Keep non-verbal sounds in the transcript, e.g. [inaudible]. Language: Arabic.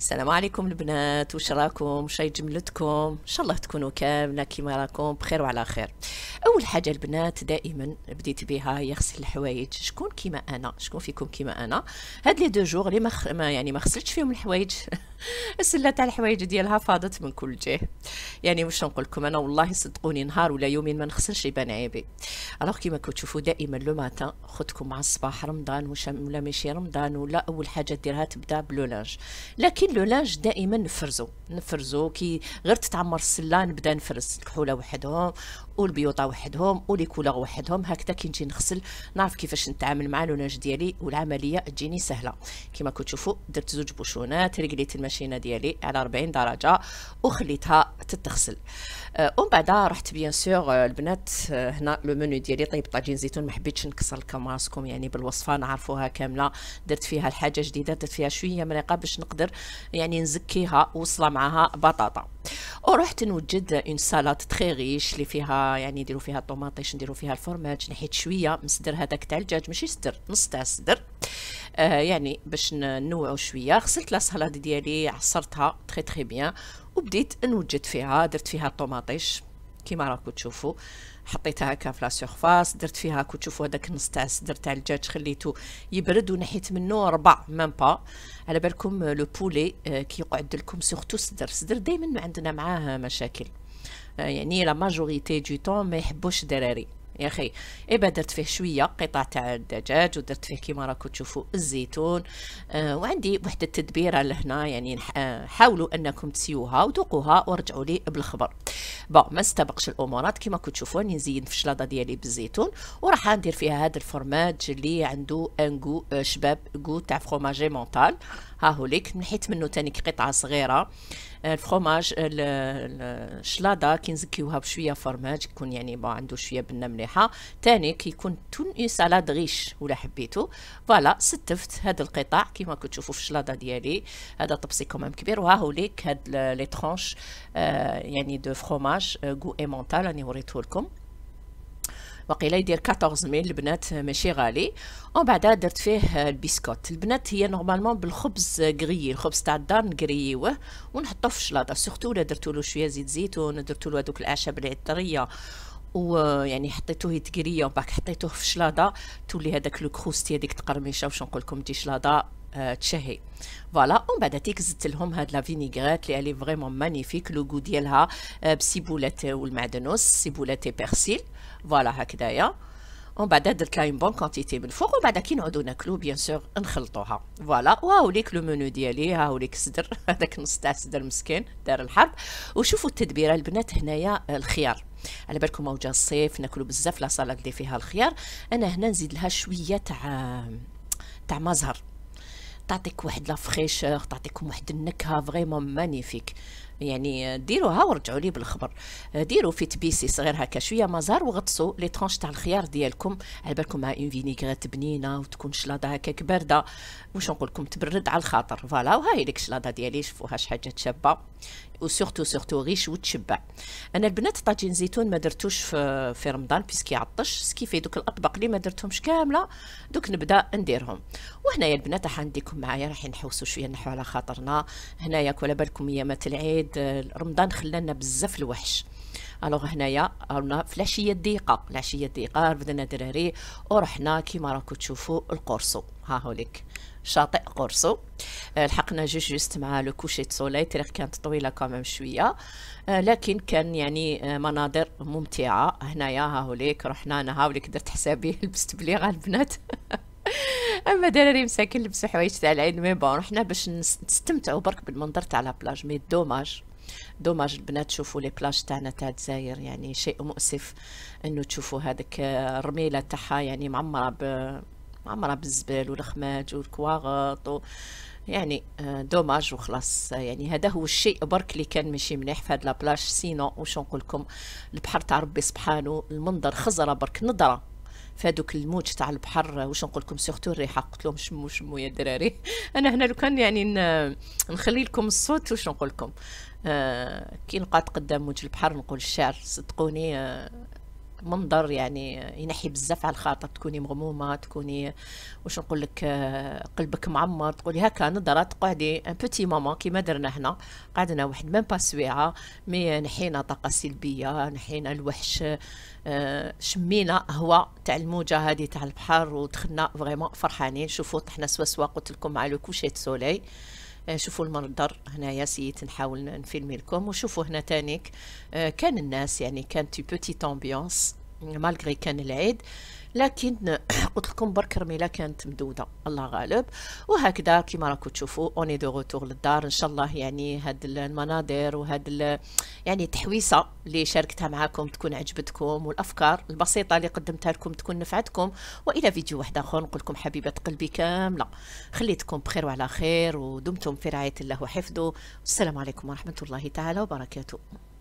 السلام عليكم البنات واش راكم شاي جملتكم ان شاء الله تكونوا كامله كيما راكم بخير وعلى خير اول حاجه البنات دائما بديت بها هي غسل الحوايج شكون كيما انا شكون فيكم كيما انا هاد لي دو جوغ لي ما يعني ما غسلتش فيهم الحوايج [laughs] السله تاع الحوايج ديالها فاضت من كل جهه يعني واش نقول لكم انا والله صدقوني نهار ولا يومين ما نخسرش يبان عيبي الوغ كيما كتشوفوا دائما لو ماتان خدكم مع الصباح رمضان ولا ماشي رمضان ولا اول حاجه ديرها تبدا بلو لانج لكن لو لانج دائما نفرزو نفرزو كي غير تتعمر السله نبدا نفرز الكحوله وحدهم والبيوطه وحدهم وليكولا وحدهم هكذا كي نجي نغسل نعرف كيفاش نتعامل مع لو لانج ديالي والعمليه تجيني سهله كيما كتشوفوا درت زوج بوشونات رجليت الماشينه ديالي على 40 درجه وخليتها تتغسل أه، ومن بعد رحت بيان أه، سور البنات أه، هنا لو منيو ديالي طيب طاجين زيتون ما حبيتش نكسر لكم راسكم يعني بالوصفه نعرفوها كامله درت فيها الحاجه جديده درت فيها شويه مريقه باش نقدر يعني نزكيها وصله معها بطاطا ورحت نوجد اون سالاد تري ريش اللي فيها يعني نديرو فيها الطوماطيش نديرو فيها الفرماج نحيت شويه من هذاك تاع الدجاج ماشي صدر نص تاع الصدر آه يعني باش ننوعوا شويه غسلت لا ديالي عصرتها تري تري بيان وبديت نوجد فيها درت فيها الطوماطيش كيما راكم تشوفوا حطيتها هكا في لا سيرفاس درت فيها كنت تشوفوا هذاك النص تاع الصدر تاع الدجاج خليته يبرد ونحيت منه ربع ميم با على بالكم لو بولي كي يقعد لكم سورتو الصدر الصدر دائما عندنا معاه مشاكل آه، يعني لا ماجوريتي دو طون ما يحبوش الدراري يا اخي ايبا درت فيه شويه قطع تاع الدجاج ودرت فيه كيما راكم تشوفوا الزيتون آه وعندي واحد التدبيره لهنا يعني آه، حاولوا انكم تسيوها وذوقوها ورجعوا لي بالخبر بون ما استبقش الامورات كيما كنتوا تشوفوا راني نزين في الشلاضه ديالي بالزيتون وراح ندير فيها هذا الفرماج اللي عنده ان آه، شباب غو تاع فروماجي مونتال ها هو ليك نحيت منه تاني قطعه صغيره آه، الفروماج آه، الشلاضه كي نزكيوها بشويه فرماج يكون يعني بو عنده شويه بنه مليحه تاني يكون تون اون سالاد غيش ولا حبيتو فوالا ستفت هاد القطع كيما كتشوفو في الشلاضه ديالي هذا طبسي كومام كبير وها هو ليك هاد لي ترونش آه، يعني دو فروماج كو ايمونتال راني وريتهولكم وقيل يدير 14 ميل البنات ماشي غالي ومن بعدا درت فيه البسكوت البنات هي نورمالمون بالخبز قريي الخبز تاع الدار نقريوه ونحطوه في الشلاطه سورتو الا درتولو شويه زيت زيتون درتولو هذوك الاعشاب العطريه ويعني حطيتوه يتقريه و بعد حطيتوه في شلاضه تولي هذاك لو كروستي هذيك القرميشه واش نقول لكم دي شلاضه آه تشهي فوالا ومن بعد تيك زدت لهم هاد لا فينيغريت لي الي فريمون مانيفيك لو غو ديالها آه بسيبولات والمعدنوس سيبولات بيرسيل فوالا هكذايا ومن بعد درت بون كونتيتي من الفوق ومن بعد كي نعودو ناكلو بيان سور نخلطوها فوالا وهاوليك لو منو ديالي هاوليك الصدر [laughs] هذاك نص تاع الصدر مسكين دار الحرب وشوفوا التدبيره البنات هنايا الخيار على بالكم وجه الصيف ناكلو بزاف لا صالاد اللي فيها الخيار انا هنا نزيد لها شويه تاع تاع مزهر تعطيك واحد لا فريشور تعطيكم واحد النكهه فريمون مانيفيك يعني ديروها ورجعوا لي بالخبر آه، ديروا في تبيسي صغير هكا شويه مزار وغطسوا لي طرونش تاع الخيار ديالكم على بالكم مع اون فينيغريت بنينه وتكون شلاضه هكاك بارده واش نقول لكم تبرد على الخاطر فوالا وهاي ديك الشلاضه ديالي شوفوها شي حاجه شابه و سورتو غيش وتشبع انا البنات طاجين زيتون ما درتوش في, في رمضان بيسكي عطش سكيفي دوك الاطباق اللي ما درتهمش كامله دوك نبدا نديرهم وهنايا البنات راح نديكم معايا راح نحوسوا شويه نحو على خاطرنا هنايا على بالكم ايامات العيد زاد رمضان خلانا بزاف الوحش الوغ هنايا رانا في العشيه الضيقه العشيه الضيقه بدنا دراري ورحنا كيما راكم تشوفوا القرصو ها هوليك شاطئ قرصو آه، لحقنا جو جوست مع لو كوشي دو سولاي تاريخ كانت طويله كامل شويه آه، لكن كان يعني آه، مناظر ممتعه هنايا هاوليك رحنا انا هاوليك درت حسابي [laughs] لبست بلي البنات [laughs] اما دراري مساكن لبسوا حوايج تاع العيد مي بون حنا باش نستمتعوا برك بالمنظر تاع لا بلاج مي دوماج دوماج البنات تشوفوا لي بلاج تاعنا تاع الجزائر يعني شيء مؤسف انه تشوفوا هذاك الرميله تاعها يعني معمره ب معمره بالزبال والخماج والكواغط و... يعني آه، دوماج وخلاص يعني هذا هو الشيء برك اللي كان ماشي مليح في هاد لابلاج سينو واش نقول لكم البحر تاع ربي سبحانه المنظر خزره برك نضره فهذوك الموج تاع البحر واش نقول لكم سورتو الريحه قلت لهم شمو شمو يا دراري [laughs] انا هنا لو كان يعني نخلي لكم الصوت واش نقول لكم آه كي نقعد قدام موج البحر نقول الشعر صدقوني آه منظر يعني ينحي بزاف على الخاطر تكوني مغمومه تكوني واش نقول لك آه، قلبك معمر تقولي هكا نظره تقعدي ان بوتي مومون كيما درنا هنا قعدنا واحد ميم با سويعه مي نحينا طاقه سلبيه نحينا الوحش آه، شمينا هواء تاع الموجه هذه تاع البحر ودخلنا فريمون فرحانين شوفوا طحنا سوا سوا قلت لكم مع لو كوشي سولي آه، شوفوا المنظر هنا يا سيد نحاول نفيلمي لكم وشوفوا هنا تانيك آه، كان الناس يعني كانت بوتيت امبيونس مالغري كان العيد لكن [clears throat] قلت لكم برك رميله كانت مدوده الله غالب وهكذا كما راكم تشوفوا اوني دو غوتور للدار ان شاء الله يعني هاد المناظر وهاد يعني التحويصه اللي شاركتها معاكم تكون عجبتكم والافكار البسيطه اللي قدمتها لكم تكون نفعتكم والى فيديو واحد اخر نقول لكم حبيبه قلبي كامله خليتكم بخير وعلى خير ودمتم في رعايه الله وحفظه والسلام عليكم ورحمه الله تعالى وبركاته